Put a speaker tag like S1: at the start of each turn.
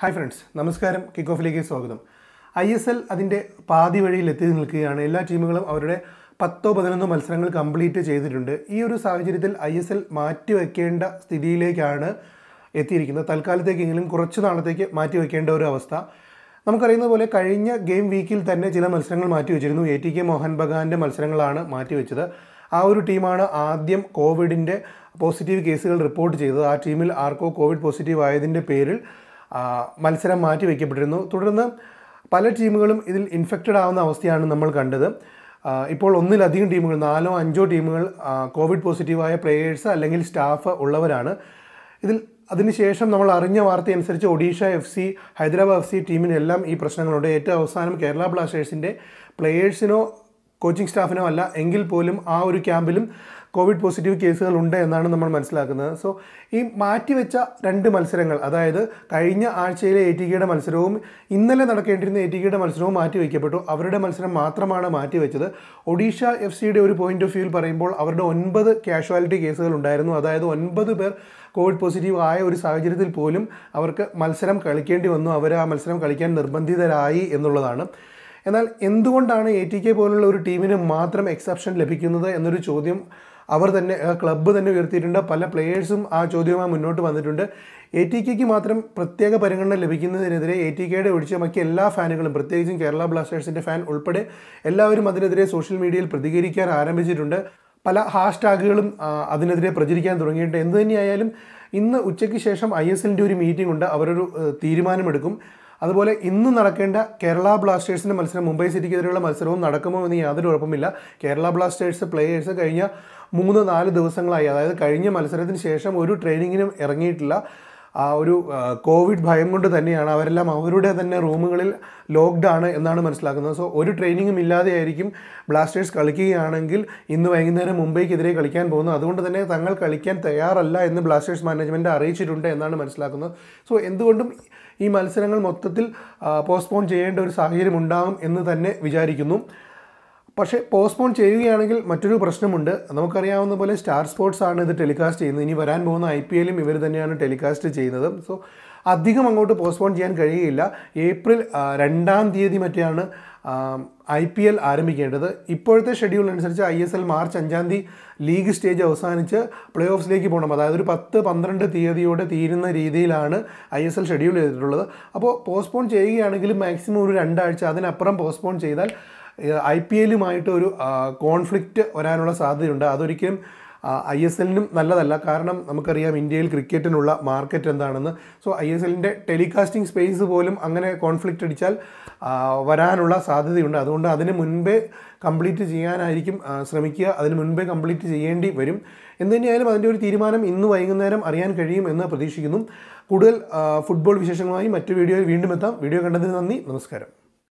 S1: hi friends നമസ്കാരം kick ഓഫിലേക്ക് സ്വാഗതം ഐ എസ് എൽ അതിൻ്റെ പാതി വഴിയിൽ എത്തി നിൽക്കുകയാണ് എല്ലാ ടീമുകളും അവരുടെ പത്തോ പതിനൊന്നോ മത്സരങ്ങൾ കംപ്ലീറ്റ് ചെയ്തിട്ടുണ്ട് ഈ ഒരു സാഹചര്യത്തിൽ ഐ എസ് എൽ മാറ്റിവെക്കേണ്ട സ്ഥിതിയിലേക്കാണ് എത്തിയിരിക്കുന്നത് തൽക്കാലത്തേക്കെങ്കിലും കുറച്ച് നാളത്തേക്ക് മാറ്റിവെക്കേണ്ട ഒരു അവസ്ഥ നമുക്കറിയുന്ന പോലെ കഴിഞ്ഞ ഗെയിം വീക്കിൽ തന്നെ ചില മത്സരങ്ങൾ മാറ്റിവെച്ചിരുന്നു എ ടി കെ മോഹൻ ബഗാൻ്റെ മത്സരങ്ങളാണ് മാറ്റിവെച്ചത് ആ ഒരു ടീമാണ് ആദ്യം കോവിഡിൻ്റെ പോസിറ്റീവ് കേസുകൾ റിപ്പോർട്ട് ചെയ്തത് ആ ടീമിൽ ആർക്കോ കോവിഡ് പോസിറ്റീവ് ആയതിൻ്റെ പേരിൽ മത്സരം മാറ്റിവെക്കപ്പെട്ടിരുന്നു തുടർന്ന് പല ടീമുകളും ഇതിൽ ഇൻഫെക്റ്റഡ് ആവുന്ന അവസ്ഥയാണ് നമ്മൾ കണ്ടത് ഇപ്പോൾ ഒന്നിലധികം ടീമുകൾ നാലോ അഞ്ചോ ടീമുകൾ കോവിഡ് പോസിറ്റീവായ പ്ലേയേഴ്സ് അല്ലെങ്കിൽ സ്റ്റാഫ് ഉള്ളവരാണ് ഇതിൽ അതിനുശേഷം നമ്മൾ അറിഞ്ഞ വാർത്ത അനുസരിച്ച് Odisha F C Hyderabad F C ടീമിനെല്ലാം ഈ പ്രശ്നങ്ങളുണ്ട് ഏറ്റവും അവസാനം കേരള ബ്ലാസ്റ്റേഴ്സിൻ്റെ പ്ലേയേഴ്സിനോ കോച്ചിങ് സ്റ്റാഫിനോ അല്ല എങ്കിൽ പോലും ആ ഒരു ക്യാമ്പിലും കോവിഡ് പോസിറ്റീവ് കേസുകൾ ഉണ്ട് എന്നാണ് നമ്മൾ മനസ്സിലാക്കുന്നത് സോ ഈ മാറ്റിവെച്ച രണ്ട് മത്സരങ്ങൾ അതായത് കഴിഞ്ഞ ആഴ്ചയിലെ എ ടി കെയുടെ മത്സരവും ഇന്നലെ നടക്കേണ്ടിരുന്ന എ ടി കെയുടെ മത്സരവും മാറ്റിവെക്കപ്പെട്ടു അവരുടെ മത്സരം മാത്രമാണ് മാറ്റിവെച്ചത് ഒഡീഷ എഫ് സിയുടെ ഒരു പോയിന്റ് ഓഫ് വ്യൂവിൽ പറയുമ്പോൾ അവരുടെ ഒൻപത് കാഷ്വാലിറ്റി കേസുകൾ ഉണ്ടായിരുന്നു അതായത് ഒൻപത് പേർ കോവിഡ് പോസിറ്റീവ് ആയ ഒരു സാഹചര്യത്തിൽ പോലും അവർക്ക് മത്സരം കളിക്കേണ്ടി വന്നു അവർ ആ മത്സരം കളിക്കാൻ നിർബന്ധിതരായി എന്നുള്ളതാണ് എന്നാൽ എന്തുകൊണ്ടാണ് എ ടി കെ പോലുള്ള ഒരു ടീമിന് മാത്രം എക്സെപ്ഷൻ ലഭിക്കുന്നത് എന്നൊരു ചോദ്യം അവർ തന്നെ ക്ലബ്ബ് തന്നെ ഉയർത്തിയിട്ടുണ്ട് പല പ്ലെയേഴ്സും ആ ചോദ്യവുമായി മുന്നോട്ട് വന്നിട്ടുണ്ട് എ ടി കെക്ക് മാത്രം പ്രത്യേക പരിഗണന ലഭിക്കുന്നതിനെതിരെ എ ടി കെയുടെ ഒഴിച്ച് ബാക്കി എല്ലാ ഫാനുകളും പ്രത്യേകിച്ചും കേരള ബ്ലാസ്റ്റേഴ്സിൻ്റെ ഫാൻ ഉൾപ്പെടെ എല്ലാവരും അതിനെതിരെ സോഷ്യൽ മീഡിയയിൽ പ്രതികരിക്കാൻ ആരംഭിച്ചിട്ടുണ്ട് പല ഹാഷ്ടാഗുകളും അതിനെതിരെ പ്രചരിക്കാൻ തുടങ്ങിയിട്ടുണ്ട് എന്തുതന്നെയായാലും തന്നെയായാലും ഇന്ന് ഉച്ചയ്ക്ക് ശേഷം ഐ എസ് എല്ലിൻ്റെ ഒരു മീറ്റിംഗ് ഉണ്ട് അവരൊരു തീരുമാനമെടുക്കും അതുപോലെ ഇന്ന് നടക്കേണ്ട കേരള ബ്ലാസ്റ്റേഴ്സിൻ്റെ മത്സരം മുംബൈ സിറ്റിക്കെതിരെയുള്ള മത്സരവും നടക്കുമോ എന്ന് യാതൊരു ഉറപ്പുമില്ല കേരള ബ്ലാസ്റ്റേഴ്സ് പ്ലേയേഴ്സ് കഴിഞ്ഞ മൂന്ന് നാല് ദിവസങ്ങളായി അതായത് കഴിഞ്ഞ മത്സരത്തിന് ശേഷം ഒരു ട്രെയിനിങ്ങിനും ഇറങ്ങിയിട്ടില്ല ആ ഒരു കോവിഡ് ഭയം കൊണ്ട് തന്നെയാണ് അവരെല്ലാം അവരുടെ തന്നെ റൂമുകളിൽ ലോക്ക്ഡ് ആണ് എന്നാണ് മനസ്സിലാക്കുന്നത് സോ ഒരു ട്രെയിനിങ്ങും ഇല്ലാതെയായിരിക്കും ബ്ലാസ്റ്റേഴ്സ് കളിക്കുകയാണെങ്കിൽ ഇന്ന് വൈകുന്നേരം മുംബൈക്കെതിരെ കളിക്കാൻ പോകുന്നു അതുകൊണ്ട് തന്നെ തങ്ങൾ കളിക്കാൻ തയ്യാറല്ല എന്ന് ബ്ലാസ്റ്റേഴ്സ് മാനേജ്മെൻറ്റ് അറിയിച്ചിട്ടുണ്ട് എന്നാണ് മനസ്സിലാക്കുന്നത് സോ എന്തുകൊണ്ടും ഈ മത്സരങ്ങൾ മൊത്തത്തിൽ പോസ്റ്റ്പോൺ ചെയ്യേണ്ട ഒരു സാഹചര്യം ഉണ്ടാകും എന്ന് തന്നെ വിചാരിക്കുന്നു പക്ഷേ പോസ്റ്റ്പോൺ ചെയ്യുകയാണെങ്കിൽ മറ്റൊരു പ്രശ്നമുണ്ട് നമുക്കറിയാവുന്ന പോലെ സ്റ്റാർ സ്പോർട്സ് ആണ് ഇത് ടെലികാസ്റ്റ് ചെയ്യുന്നത് ഇനി വരാൻ പോകുന്ന ഐ പി എല്ലും ഇവർ തന്നെയാണ് ടെലികാസ്റ്റ് ചെയ്യുന്നത് സോ അധികം അങ്ങോട്ട് പോസ്റ്റ്പോൺ ചെയ്യാൻ കഴിയുകയില്ല ഏപ്രിൽ രണ്ടാം തീയതി മറ്റെയാണ് ഐ പി എൽ ആരംഭിക്കേണ്ടത് ഇപ്പോഴത്തെ ഷെഡ്യൂൾ അനുസരിച്ച് ഐ എസ് എൽ മാർച്ച് അഞ്ചാം തീയതി ലീഗ് സ്റ്റേജ് അവസാനിച്ച് പ്ലേ ഓഫ്സിലേക്ക് പോകണം അതായത് ഒരു പത്ത് പന്ത്രണ്ട് തീയതിയോടെ തീരുന്ന രീതിയിലാണ് ഐ എസ് എൽ ഷെഡ്യൂൾ ചെയ്തിട്ടുള്ളത് അപ്പോൾ പോസ്റ്റ്പോൺ ചെയ്യുകയാണെങ്കിൽ മാക്സിമം ഒരു രണ്ടാഴ്ച അതിനപ്പുറം പോസ്റ്റ്പോൺ ചെയ്താൽ ഐ പി എല്ലുമായിട്ട് ഒരു കോൺഫ്ലിക്റ്റ് വരാനുള്ള സാധ്യതയുണ്ട് അതൊരിക്കലും ഐ എസ് എല്ലിനും നല്ലതല്ല കാരണം നമുക്കറിയാം ഇന്ത്യയിൽ ക്രിക്കറ്റിനുള്ള മാർക്കറ്റ് എന്താണെന്ന് സോ ഐ എസ് എല്ലിൻ്റെ ടെലികാസ്റ്റിംഗ് സ്പേസ് പോലും അങ്ങനെ കോൺഫ്ലിക്റ്റ് അടിച്ചാൽ വരാനുള്ള സാധ്യതയുണ്ട് അതുകൊണ്ട് അതിന് മുൻപേ കംപ്ലീറ്റ് ചെയ്യാനായിരിക്കും ശ്രമിക്കുക അതിന് മുൻപേ കംപ്ലീറ്റ് ചെയ്യേണ്ടി വരും എന്തു തന്നെയായാലും അതിൻ്റെ ഒരു തീരുമാനം ഇന്ന് വൈകുന്നേരം അറിയാൻ കഴിയും എന്ന് പ്രതീക്ഷിക്കുന്നു കൂടുതൽ ഫുട്ബോൾ വിശേഷങ്ങളുമായി മറ്റു വീഡിയോയിൽ വീണ്ടും എത്താം വീഡിയോ കണ്ടതിന് നന്ദി നമസ്കാരം